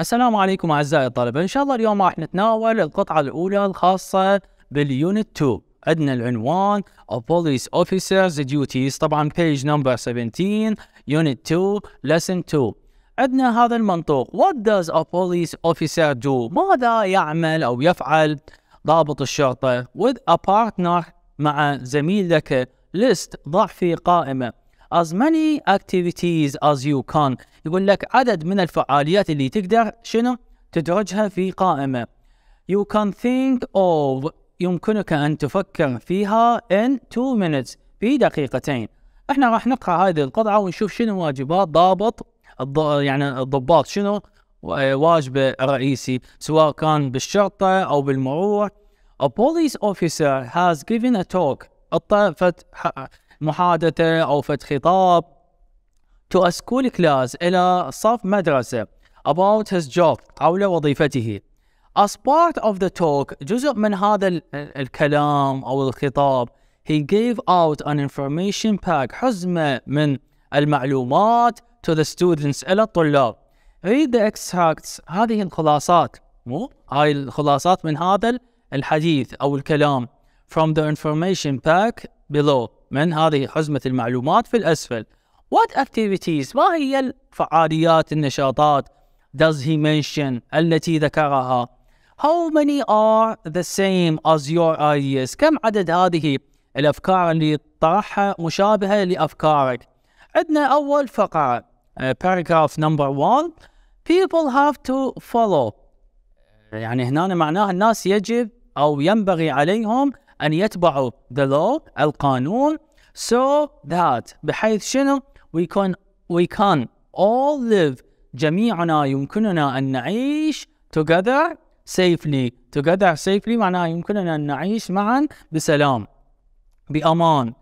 السلام عليكم أعزائي الطلبة إن شاء الله اليوم راح نتناول القطعة الأولى الخاصة باليونت 2 عندنا العنوان Police Officers Duties طبعا page number 17 unit 2 lesson 2 عندنا هذا المنطوق What does a police officer do ماذا يعمل أو يفعل ضابط الشرطة with a partner مع زميل لك list ضع في قائمة as many activities as you can يقول لك عدد من الفعاليات اللي تقدر شنو تدرجها في قائمة you can think of يمكنك أن تفكر فيها in two minutes في دقيقتين احنا راح نقرأ هذه القطعة ونشوف شنو واجبات ضابط يعني الضباط شنو واجبه الرئيسي سواء كان بالشرطة أو بالمرور A police officer has given a talk محادثة أو فتح خطاب to a school class إلى صف مدرسة about his job حول وظيفته as part of the talk جزء من هذا الكلام أو الخطاب he gave out an information pack حزمة من المعلومات to the students إلى الطلاب read the extracts هذه الخلاصات مو هاي الخلاصات من هذا الحديث أو الكلام from the information pack below من هذه حزمة المعلومات في الأسفل What activities ما هي الفعاليات النشاطات does he mention التي ذكرها How many are the same as your ideas كم عدد هذه الأفكار اللي طرحها مشابهة لأفكارك عندنا أول فقرة uh, paragraph number one people have to follow يعني هنا معناها الناس يجب أو ينبغي عليهم أن يتبعوا the law القانون so that بحيث شنو we can we can all live جميعنا يمكننا أن نعيش together safely together safely معناها يمكننا أن نعيش معا بسلام بأمان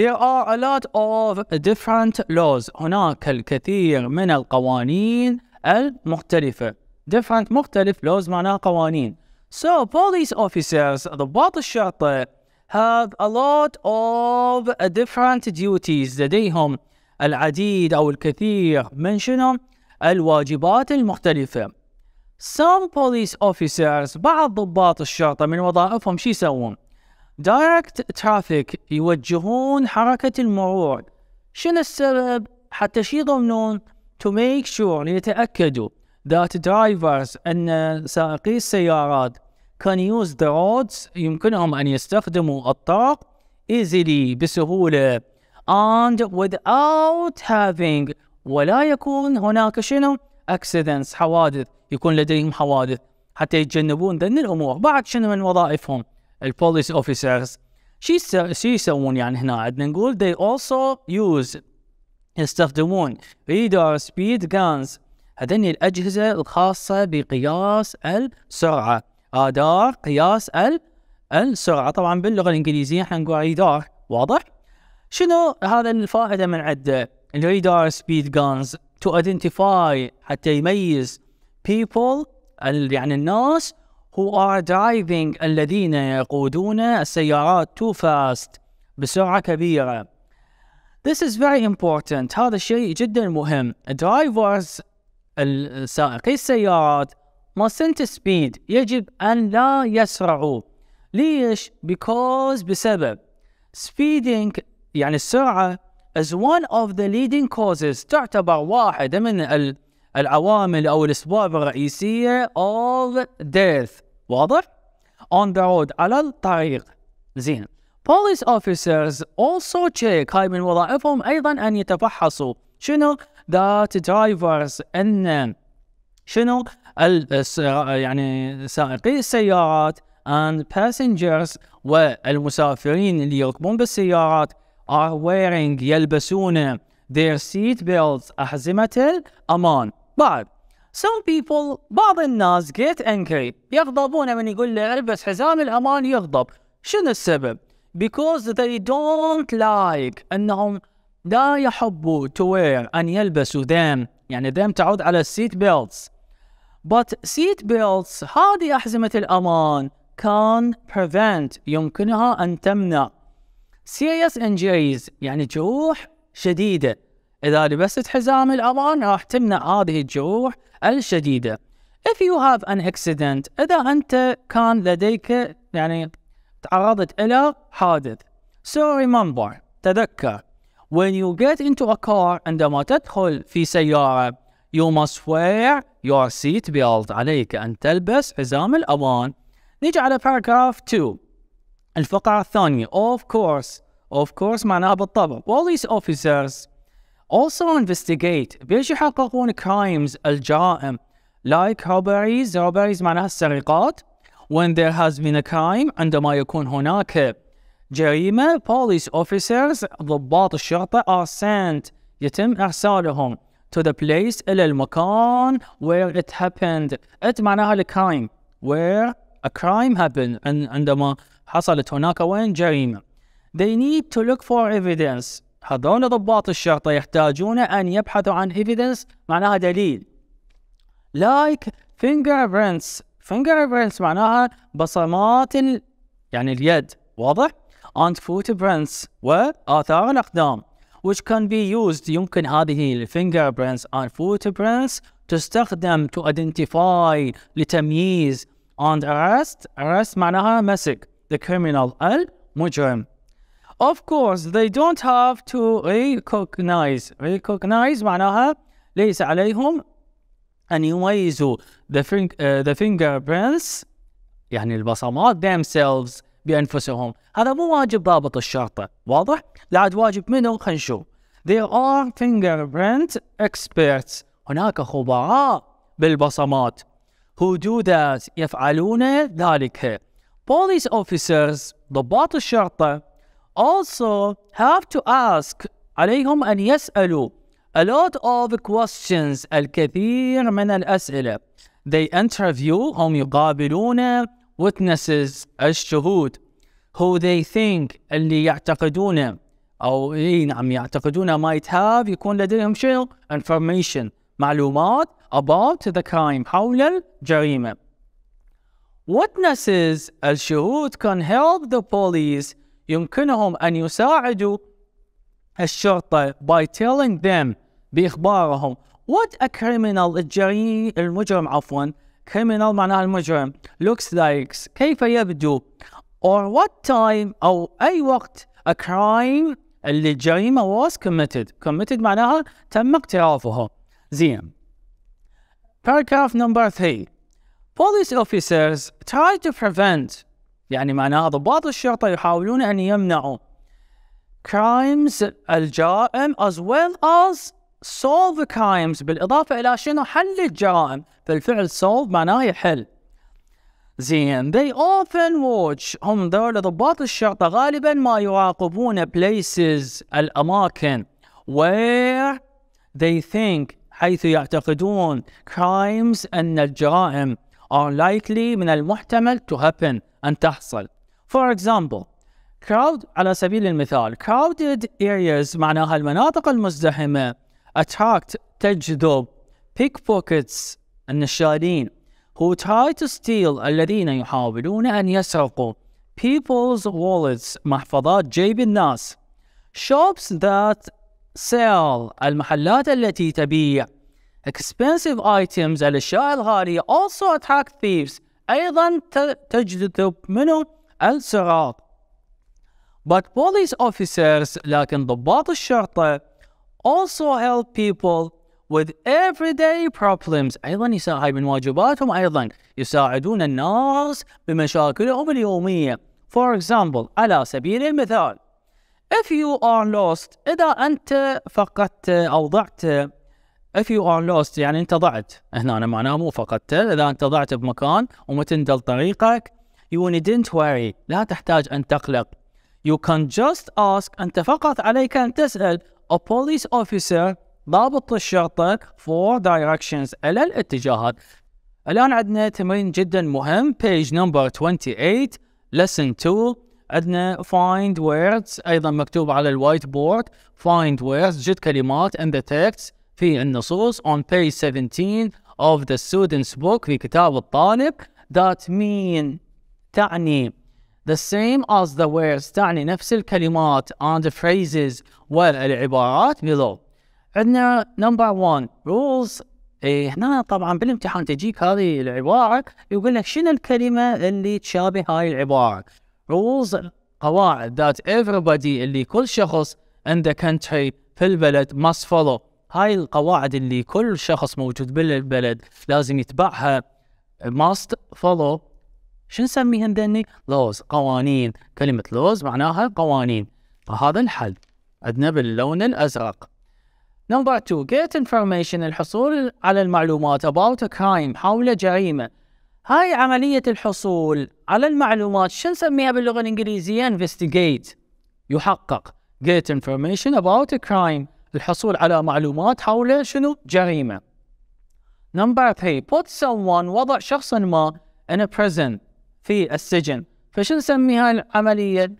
There are a lot of different laws هناك الكثير من القوانين المختلفة different مختلف laws معناها قوانين So police officers, ضباط الشرطة have a lot of uh, different duties لديهم العديد أو الكثير من شنو الواجبات المختلفة Some police officers بعض ضباط الشرطة من وظائفهم شو يسوون direct traffic يوجهون حركة المرور شنو السبب حتى شي يضمنون to make sure ليتأكدوا that drivers أن سائقي السيارات can use the roads يمكنهم أن يستخدموا الطرق easily بسهولة and without having ولا يكون هناك شنو accidents حوادث يكون لديهم حوادث حتى يتجنبون ذن الأمور بعد شنو من وظائفهم البوليس اوفيسرز شي شي يسوون يعني هنا عندنا نقول they also use يستخدمون radar speed guns هذني الأجهزة الخاصة بقياس السرعة آدار قياس السرعة طبعا باللغة الإنجليزية حنقول ريدار واضح؟ شنو هذا الفائدة من عده الريدار سبيد جانز تو ايدنتيفاي حتى يميز people يعني الناس who are driving الذين يقودون السيارات too fast بسرعة كبيرة. This is very important هذا الشيء جدا مهم. Drivers سائقي السيارات سنت سبيد يجب أن لا يسرعوا ليش؟ because بسبب speeding يعني السرعة is one of the leading causes تعتبر واحدة من العوامل أو الأسباب الرئيسية of death واضح؟ on the road على الطريق زين police officers also check هاي من وظائفهم أيضا أن يتفحصوا شنو؟ ذات درايفرز ان شنو يعني سائقي السيارات and passengers والمسافرين اللي يركبون بالسيارات are wearing يلبسون their seat belts أحزمة الأمان بعد some people بعض الناس get angry يغضبون من يقول له البس حزام الأمان يغضب شنو السبب because they don't like أنهم لا يحب to wear أن يلبسوا them يعني them تعود على seat belts but seat belts هذه أحزمة الأمان can prevent يمكنها أن تمنع serious injuries يعني جروح شديدة إذا لبست حزام الأمان راح تمنع هذه الجروح الشديدة if you have an accident إذا أنت كان لديك يعني تعرضت إلى حادث so remember تذكر when you get into a car عندما تدخل في سيارة you must wear your seat belt عليك أن تلبس حزام الأمان نيجي على paragraph 2 الفقرة الثانية of course of course معناها بالطبع police officers also investigate بيش يحققون crimes الجرائم like robberies robberies معناها السرقات when there has been a crime عندما يكون هناك جريمة police officers ضباط الشرطة are sent يتم إرسالهم to the place إلى المكان where it happened it معناها الكرايم where a crime happened عندما حصلت هناك وين جريمة they need to look for evidence هذول ضباط الشرطة يحتاجون أن يبحثوا عن evidence معناها دليل like fingerprints fingerprints معناها بصمات ال... يعني اليد واضح؟ and footprints وآثار الأقدام which can be used يمكن هذه ال fingerprints and footprints تستخدم to identify لتمييز and arrest arrest معناها مسك the criminal المجرم Of course they don't have to recognize recognize معناها ليس عليهم أن يميزوا the, fing, uh, the fingerprints يعني البصمات themselves بأنفسهم هذا مو واجب ضابط الشرطة واضح؟ لا عاد واجب منو؟ خلينا نشوف There are fingerprint experts هناك خبراء بالبصمات who do that يفعلون ذلك police officers ضباط الشرطة also have to ask عليهم أن يسألوا a lot of questions الكثير من الأسئلة they interview هم يقابلون witnesses الشهود who they think اللي يعتقدونه او اي نعم يعتقدونه might have يكون لديهم شنو information معلومات about the crime حول الجريمة witnesses الشهود can help the police يمكنهم أن يساعدوا الشرطة by telling them بإخبارهم what a criminal الجريم المجرم عفواً criminal management looks like كيف يبدو or what time أو أي وقت a crime اللي جريمة was committed committed معناها تم اقترافها زين paragraph number 3 police officers try to prevent يعني معناها ضباط الشرطة يحاولون أن يمنعوا crimes الجرائم as well as solve crimes بالإضافة إلى شنو حل الجرائم فالفعل solve معناه يحل زين they often watch هم دول ضباط الشرطة غالبا ما يراقبون places الأماكن where they think حيث يعتقدون crimes أن الجرائم are likely من المحتمل to happen أن تحصل for example crowd على سبيل المثال crowded areas معناها المناطق المزدحمة attract تجذب pickpockets pockets النشالين who try to steal الذين يحاولون أن يسرقوا people's wallets محفظات جيب الناس shops that sell المحلات التي تبيع expensive items الأشياء الغالية also attract thieves أيضا تجذب منه السراق but police officers لكن ضباط الشرطة also help people with everyday problems أيضا يساعد من واجباتهم أيضا يساعدون الناس بمشاكلهم اليومية for example على سبيل المثال if you are lost إذا أنت فقدت أو ضعت if you are lost يعني أنت ضعت هنا انا معناه مو فقدت إذا أنت ضعت بمكان وما تندل طريقك you needn't worry لا تحتاج أن تقلق You can just ask and تفقط عليك أن تسأل a police officer ضابط الشرطة for directions على الاتجاهات الآن عندنا تمرين جدا مهم page number 28 lesson 2 عندنا find words أيضا مكتوب على الوايت بورد find words جد كلمات in the text في النصوص on page 17 of the student's book في كتاب الطالب that mean تعني the same as the words تعني نفس الكلمات and the phrases والعبارات below عندنا number one rules إيه هنا طبعا بالامتحان تجيك هذه العبارة يقول لك شنو الكلمة اللي تشابه هاي العبارة rules قواعد that everybody اللي كل شخص in the country في البلد must follow هاي القواعد اللي كل شخص موجود بالبلد لازم يتبعها must follow شو نسميه هذني؟ لوز قوانين كلمة لوز معناها قوانين فهذا الحل عندنا باللون الأزرق Number two, get information الحصول على المعلومات about a crime حول جريمة هاي عملية الحصول على المعلومات شو نسميها باللغة الإنجليزية investigate يحقق get information about a crime الحصول على معلومات حول شنو جريمة Number three, put someone وضع شخص ما in a prison في السجن فشو نسميها عمليا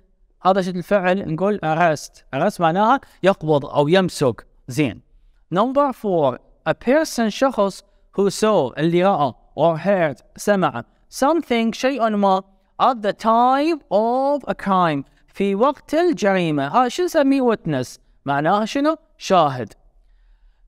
هذا شكل الفعل نقول arrest arrest معناها يقبض أو يمسك زين number four a person شخص who saw اللي رأى or heard سمع something شيء ما at the time of a crime في وقت الجريمة هذا شو نسميه witness معناها شنو شاهد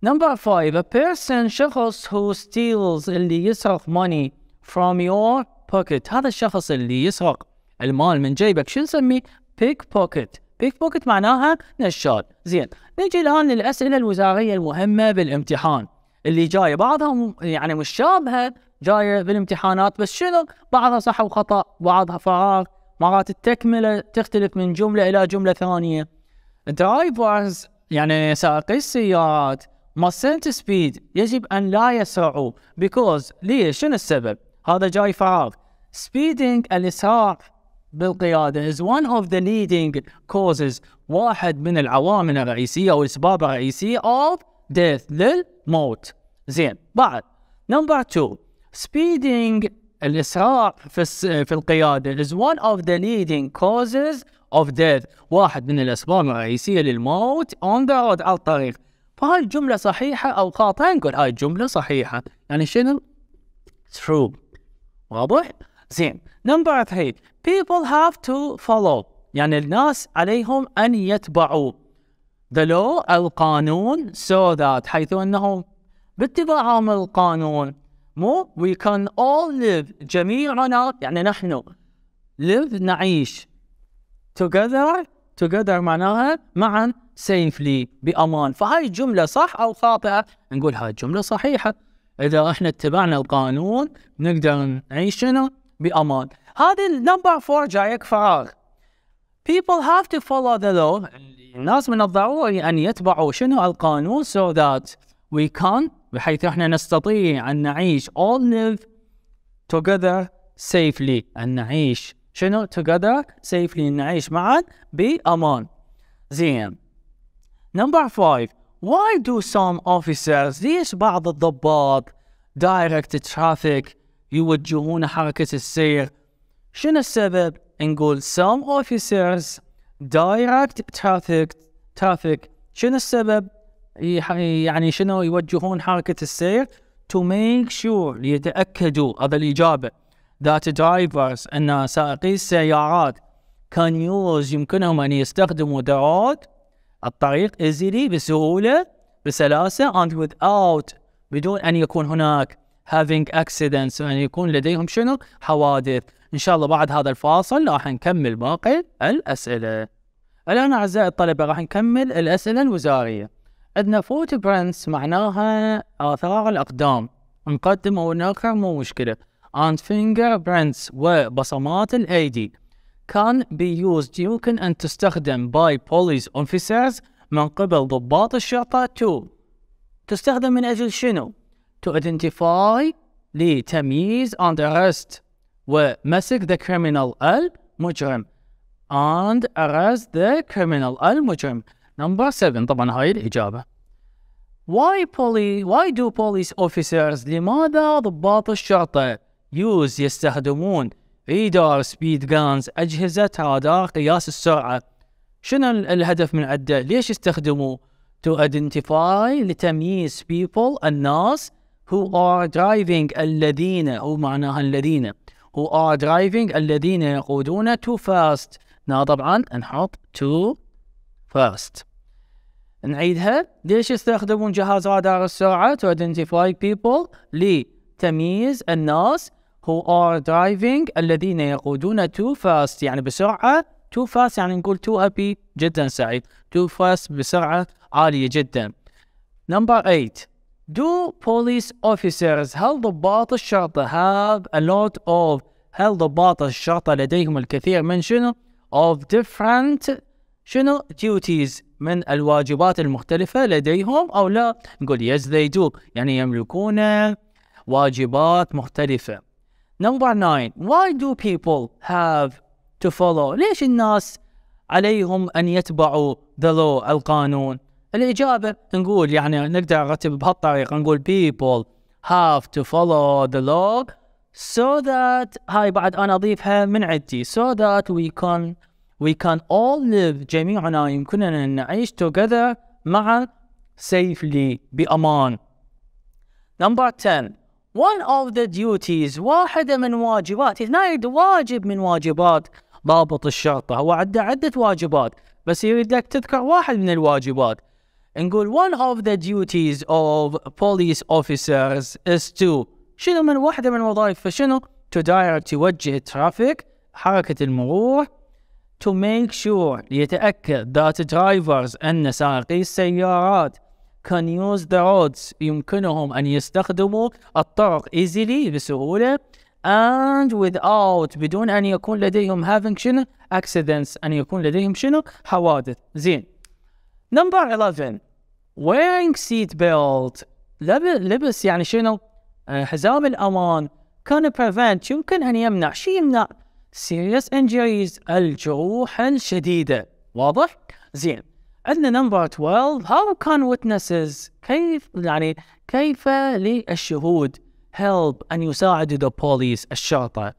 number five a person شخص who steals اللي يسرق money from your بوكيت هذا الشخص اللي يسرق المال من جيبك شو نسميه بيك بوكيت بيك بوكيت معناها نشال زين نجي الان للاسئله الوزاريه المهمه بالامتحان اللي جايه بعضها يعني مشابهه جايه بالامتحانات بس شنو بعضها صح وخطا بعضها فراغ مرات التكمله تختلف من جمله الى جمله ثانيه درايفرز يعني سائقي السيارات ما سنت سبيد يجب ان لا يسرعوا بيكوز ليش شنو السبب هذا جاي فراغ speeding الإسراع بالقيادة is one of the leading causes واحد من العوامل الرئيسية أو الأسباب الرئيسية of death للموت زين بعد number two speeding الإسراع في في القيادة is one of the leading causes of death واحد من الأسباب الرئيسية للموت on the road على الطريق فهاي الجملة صحيحة أو خاطئة نقول هاي آه، الجملة صحيحة يعني شنو true واضح؟ زين نمبر 3 people have to follow يعني الناس عليهم أن يتبعوا the law القانون so that حيث أنهم باتباعهم القانون مو we can all live جميعنا يعني نحن live نعيش together together معناها معا safely بأمان فهاي الجملة صح أو خاطئة نقول هاي الجملة صحيحة اذا احنا اتبعنا القانون نقدر نعيش شنو بامان هذا النمبر 4 جايك فراغ people have to follow the law الناس من الضروري ان يتبعوا شنو القانون so that we can بحيث احنا نستطيع ان نعيش all live together safely ان نعيش شنو together safely نعيش معا بامان زين نمبر 5 Why do some officers ليش بعض الضباط direct traffic يوجهون حركة السير شنو السبب؟ نقول some officers direct traffic traffic شنو السبب؟ يعني شنو يوجهون حركة السير to make sure ليتأكدوا هذا الإجابة that drivers أن سائقي السيارات can use يمكنهم أن يستخدموا the road الطريق easily بسهولة بسلاسة and without بدون أن يكون هناك having accidents وأن يكون لديهم شنو حوادث إن شاء الله بعد هذا الفاصل راح نكمل باقي الأسئلة الآن أعزائي الطلبة راح نكمل الأسئلة الوزارية عندنا فوت معناها آثار الأقدام نقدم أو نأخر مو مشكلة and fingerprints وبصمات الأيدي can be used يمكن أن تستخدم by police officers من قبل ضباط الشرطة to تستخدم من أجل شنو؟ to identify لتمييز and arrest ومسك the criminal المجرم and arrest the criminal المجرم number 7 طبعا هاي الإجابة why police why do police officers لماذا ضباط الشرطة use يستخدمون ريدار سبيد جانز أجهزة رادار قياس السرعة شنو الهدف من عده ليش يستخدموه to identify لتمييز people الناس who are driving الذين أو معناها الذين who are driving الذين يقودون too fast نا طبعا نحط too fast نعيدها ليش يستخدمون جهاز رادار السرعة to identify people لتمييز الناس who are driving الذين يقودون too fast يعني بسرعة too fast يعني نقول too happy جدا سعيد too fast بسرعة عالية جدا number eight do police officers هل ضباط الشرطة have a lot of هل ضباط الشرطة لديهم الكثير من شنو of different شنو duties من الواجبات المختلفة لديهم أو لا نقول yes they do يعني يملكون واجبات مختلفة Number nine, why do people have to follow? ليش الناس عليهم أن يتبعوا the law, القانون؟ الإجابة نقول يعني نقدر نرتب بهالطريقة نقول people have to follow the law so that هاي بعد أنا أضيفها من عدتي so that we can we can all live جميعنا يمكننا أن together مع safely بأمان. Number 10 one of the duties واحدة من واجبات هنا واجب من واجبات ضابط الشرطة هو عنده عدة واجبات بس يريدك تذكر واحد من الواجبات نقول one of the duties of police officers is to شنو من واحدة من الوظائف فشنو to direct توجه الترافيك حركة المرور to make sure ليتأكد that drivers أن سائقي السيارات can use the roads يمكنهم أن يستخدموا الطرق easily بسهولة and without بدون أن يكون لديهم having شنو accidents أن يكون لديهم شنو حوادث زين number 11 wearing seat belt لبس يعني شنو آه، حزام الأمان كان prevent يمكن أن يمنع شيء يمنع serious injuries الجروح الشديدة واضح زين عندنا نمبر 12 هاو كان ويتنسز كيف يعني كيف للشهود هيلب ان يساعدوا ذا بوليس الشرطه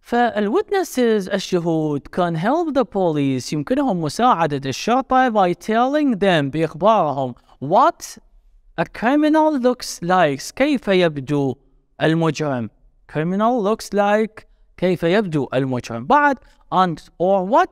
فالويتنسز الشهود كان هيلب ذا بوليس يمكنهم مساعده الشرطه باي تيلينج ذيم باخبارهم وات ا كريمنال لوكس لايكس كيف يبدو المجرم كريمنال لوكس لايك كيف يبدو المجرم بعد and or what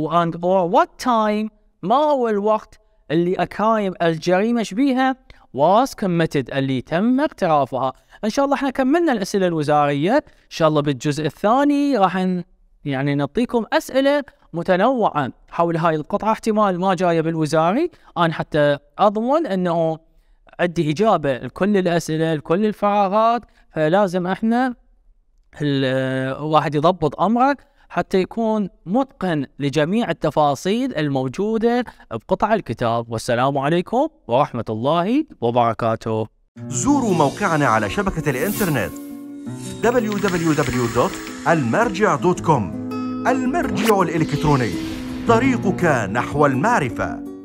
and or what time ما هو الوقت اللي أكايم الجريمة شبيها واز كوميتد اللي تم اقترافها إن شاء الله احنا كملنا الأسئلة الوزارية إن شاء الله بالجزء الثاني راح يعني نعطيكم أسئلة متنوعة حول هاي القطعة احتمال ما جاية بالوزاري أنا حتى أضمن أنه عندي إجابة لكل الأسئلة لكل الفراغات فلازم احنا الواحد يضبط أمرك حتى يكون متقن لجميع التفاصيل الموجودة بقطع الكتاب والسلام عليكم ورحمة الله وبركاته زوروا موقعنا على شبكة الإنترنت www.almarja.com المرجع الإلكتروني طريقك نحو المعرفة